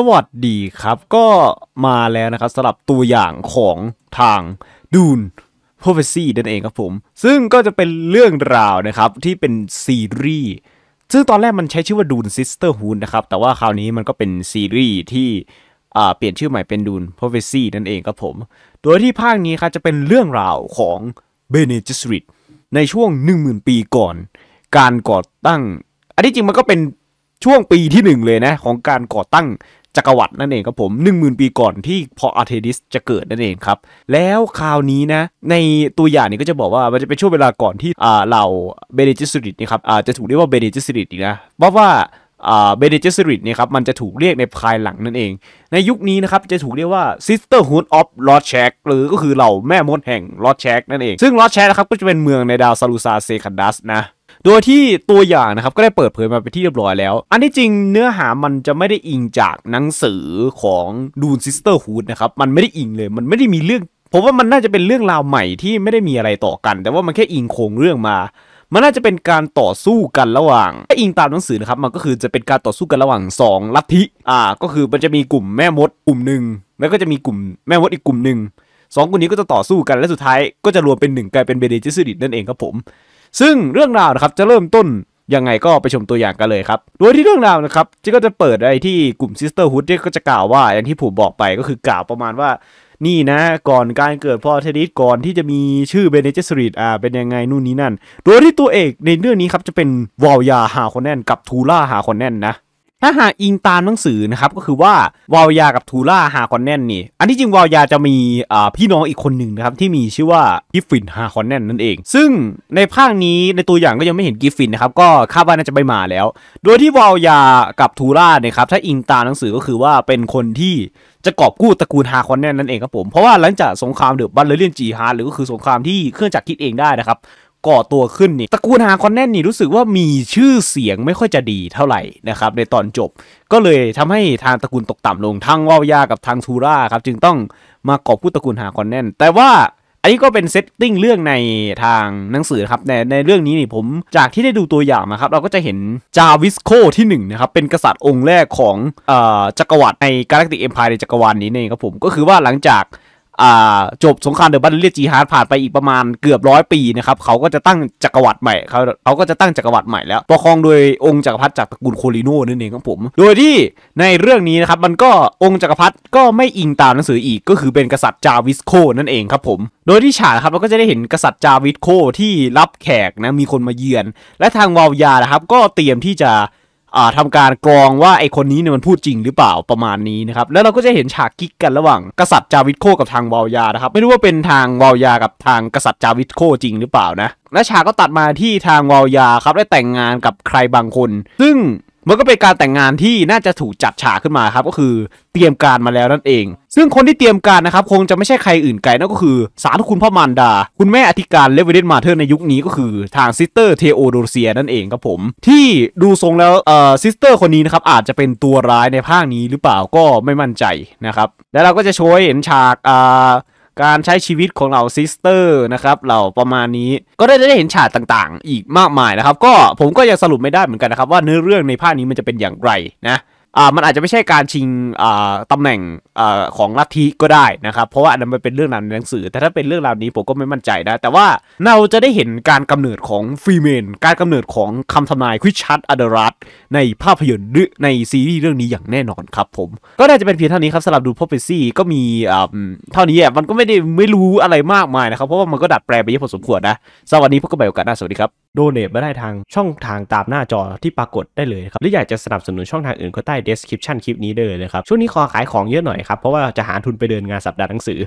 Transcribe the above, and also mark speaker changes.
Speaker 1: สวัสดีครับ ก็มาแล้วนะครับสำหรับตัวอย่างของทางดูนโพเฟซี่นั่นเองครับผมซึ่งก็จะเป็นเรื่องราวนะครับที่เป็นซีรีส์ซึ่งตอนแรกมันใช้ชื่อว่าดูนซิสเตอร์ฮูนนะครับแต่ว่าคราวนี้มันก็เป็นซีรีส์ที่เปลี่ยนชื่อใหม่เป็นดูนโ o เฟซี่นั่นเองครับผมโดยที่ภาคนี้ครับจะเป็นเรื่องราวของเบเนจิสริตในช่วง 10,000 ปีก่อนการก่อตั้ง อันที่จริงมันก็เป็นช่วงปีที่หนึ่งเลยนะของการก่อตั้งจักรวรรดินั่นเองครับผม 10,000 ปีก่อนที่พออาร์เทดิสจะเกิดนั่นเองครับแล้วคราวนี้นะ ในตัวอย่างนี้ก็จะบอกว่ามันจะเป็นช่วงเวลาก่อนที่อ่าเหล่าเบเนจิสริตนี่ครับอ่าจะถูกเรียกว่าเบเนจิสริตนะเพราะว่าอ่าเบเนจิสริตเนี่ยครับมันจะถูกเรียกในภายหลังนั่นเอง ในยุคนี้นะครับจะถูกเรียกว่า Sisterhood of l o r d s h a k หรือก็คือเหล่าแม่มดแห่ง l o r d ช h a k นั่นเอง ซึ่ง l o r d ช h a k นะครับก็จะเป็นเมืองในดาวซาลูซาเซคันดัสนะโดยที่ตัวอย่างนะครับ ก็ได้เปิดเผยมาไปที่เรียบร้อยแล้ว อันที่จริงเนื้อหามันจะไม่ได้อิงจากหนังสือของดูนซิสเตอร์ฮูดนะครับมันไม่ได้อิงเลยมันไม่ได้มีเรื่องผมว่ามันน่าจะเป็นเรื่องราวใหม่ที่ไม่ได้มีอะไรต่อกัน แต่ว่ามันแค่อิงโครงเรื่องมา มันน่าจะเป็นการต่อสู้กันระหว่างถ้าอิงตามหนังสือนะครับมันก็คือจะเป็นการต่อสู้กันระหว่าง2ลัทธิอ่า ก็คือมันจะมีกลุ่มแม่มดกลุ่มหนึ่งแล้วก็จะมีกลุ่มแม่มดอีกกลุ่มหนึ่งสองกลุ่มนี้ก็จะต่อสู้กันและสุดท้ายก็จะรวมเป็นหนึ่งกลายเป็นเบเดจิสดิตนั่นเองครับผมซึ่งเรื่องราวนะครับจะเริ่มต้น ยังไงก็ไปชมตัวอย่างกันเลยครับ โดยที่เรื่องราวนะครับจะก็จะเปิดไอ้ที่กลุ่มซิสเตอร์ฮุดที่ก็จะกล่าวว่าอย่างที่ผมบอกไปก็คือกล่าวประมาณว่า นี่นะ ก่อนการเกิดพ่อเทนิสก่อนที่จะมีชื่อเบเนเจสรีดอ่าเป็นยังไงนู่นนี่นั่น โดยที่ตัวเอกในเรื่องนี้ครับจะเป็นวอลยาหาคนแน่นกับทูล่าหาคนแน่นนะถ้าหากอิงตามหนังสือนะครับก็คือว่าวาวยากับทูล่าฮาคอนแนนนี่อันที่จริงวาวยาจะมีพี่น้องอีกคนหนึ่งนะครับที่มีชื่อว่ากิฟฟินฮาคอนแนนนั่นเอง ซึ่งในภาคนี้ในตัวอย่างก็ยังไม่เห็นกิฟฟินนะครับก็คาดว่าน่าจะไปมาแล้ว โดยที่วาวยากับทูล่าเนี่ยครับถ้าอิงตามหนังสือก็คือว่าเป็นคนที่จะกอบกู้ตระกูลฮาคอนแนนนั่นเองครับผม เพราะว่าหลังจากสงครามเดือบบัลเลเรียนจีฮาร์หรือก็คือสงครามที่เครื่องจักรคิดเองได้นะครับก่อตัวขึ้นนี่ตระกูลฮาคอนแนนนี่รู้สึกว่ามีชื่อเสียงไม่ค่อยจะดีเท่าไหร่นะครับในตอนจบ ก็เลยทำให้ทางตระกูลตกต่ำลงทั้งวาวยากับทางทูราครับจึงต้องมากอบผู้ตระกูลฮาคอนแนนแต่ว่าันนี้ก็เป็นเซตติ้งเรื่องในทางหนังสือครับในในเรื่องนี้นี่ผมจากที่ได้ดูตัวอย่างนะครับเราก็จะเห็นจาวิสโคที่1นะครับเป็นกษัตริย์องค์แรกของอจักรวรรดิในกาแล็กติกเอ็มพายในจักรวาลนนี้เองครับผมก็คือว่าหลังจากจบสงครามเดอะบัตเลียจีฮาร์ดผ่านไปอีกประมาณเกือบร้อยปีนะครับเขาก็จะตั้งจักรวรรดิใหม่เขาเขาก็จะตั้งจักรวรรดิใหม่แล้วปกครองโดยองค์จักรพรรดิจากตระกูลโคลิโนนั่นเองครับผมโดยที่ในเรื่องนี้นะครับ มันก็องค์จักรพรรดิก็ไม่อิงตามหนังสืออีกก็คือเป็นกษัตริย์จาวิสโคนั่นเองครับผม โดยที่ฉากครับเราก็จะได้เห็นกษัตริย์จาวิสโคที่รับแขกนะมีคนมาเยือนและทางวาวยานะครับก็เตรียมที่จะอ่าทำการกรองว่าไอคนนี้เนี่ยมันพูดจริงหรือเปล่าประมาณนี้นะครับแล้วเราก็จะเห็นฉากกิ๊กกันระหว่างกษัตริย์จาวิทโคกับทางวาลยานะครับไม่รู้ว่าเป็นทางวาลยากับทางกษัตริย์จาวิทโคจริงหรือเปล่านะและฉากก็ตัดมาที่ทางวาลยาครับได้แต่งงานกับใครบางคนซึ่งมันก็เป็นการแต่งงานที่น่าจะถูกจัดฉากขึ้นมาครับ ก็คือเตรียมการมาแล้วนั่นเอง ซึ่งคนที่เตรียมการนะครับคงจะไม่ใช่ใครอื่นไกลนั่นก็คือสารคุณพ่อมารดา คุณแม่อธิการเลเวเดนมาเธอร์ในยุคนี้ก็คือทางซิสเตอร์เทโอโดเซียนั่นเองครับผม ที่ดูทรงแล้วเอ่อซิสเตอร์คนนี้นะครับอาจจะเป็นตัวร้ายในภาคนี้หรือเปล่าก็ไม่มั่นใจนะครับแล้วเราก็จะโชว์เห็นฉากอ่าการใช้ชีวิตของเราซิสเตอร์นะครับเราประมาณนี้ก็ได้ได้เห็นฉากต่างๆอีกมากมายนะครับ ก็ผมก็ยังสรุปไม่ได้เหมือนกันนะครับ ว่าเนื้อเรื่องในภาคนี้มันจะเป็นอย่างไรนะอ่ามันอาจจะไม่ใช่การชิงอ่าตำแหน่งอ่าของลัทธิก็ได้นะครับเพราะว่าอันนั้นมันเป็นเรื่องราวในหนังสือ แต่ถ้าเป็นเรื่องราวนี้ผมก็ไม่มั่นใจนะ แต่ว่าเราจะได้เห็นการกำเนิดของฟรีเมน การกำเนิดของคำทำนายควิชัตอเดรัตในภาพยนตร์ในซีรีส์เรื่องนี้อย่างแน่นอนครับผมก็น่าจะเป็นเพียงเท่านี้ครับสำหรับดูพบเปซี่ก็มีอ่าเท่านี้อ่ะมันก็ไม่ได้ไม่รู้อะไรมากมายนะครับเพราะว่ามันก็ดัดแปลงไปเยอะพอสมควรนะสวัสดีพวกันใหม่โอกาสหน้าสวัสดีครับโดเนทมาได้ทางช่องทางตามหน้าจอที่ปรากฏได้เลยครับหรืออยากจะสนับสนุนช่องทางอื่นก็ใต้ description คลิปนี้เลยนะครับ ช่วงนี้ขอขายของเยอะหน่อยครับ เพราะว่าจะหาทุนไปเดินงานสัปดาห์หนังสือ